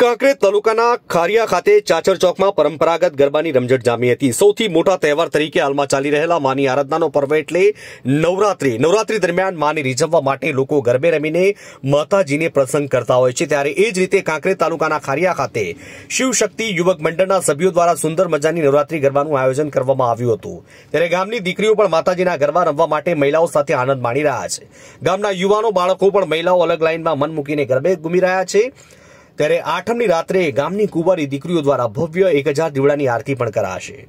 કાંકરેજ તાલુકાના ખારિયા ખાતે ચાચર ચોકમાં પરંપરાગત ગરબાની રમઝટ જામી હતી સૌથી મોટા તહેવાર તરીકે હાલમાં ચાલી રહેલા માની આરાધનાનો પર્વ એટલે નવરાત્રી નવરાત્રી દરમિયાન માને રીઝવવા માટે લોકો ગરબે રમીને માતાજીને પ્રસંગ કરતા હોય છે ત્યારે એ જ રીતે કાંકરેજ તાલુકાના ખારિયા ખાતે શિવશક્તિ યુવક મંડળના સભ્યો દ્વારા સુંદર મજાની નવરાત્રી ગરબાનું આયોજન કરવામાં આવ્યું હતું ત્યારે ગામની દીકરીઓ પણ માતાજીના ગરબા રમવા માટે મહિલાઓ સાથે આનંદ માણી રહ્યા છે ગામના યુવાનો બાળકો પણ મહિલાઓ અલગ લાઇનમાં મન મૂકીને ગરબે ગુમી રહ્યા છે ત્યારે આઠમની રાત્રે ગામની કુંવારી દીકરીઓ દ્વારા ભવ્ય એક હજાર દીવડાની આરતી પણ કરાશે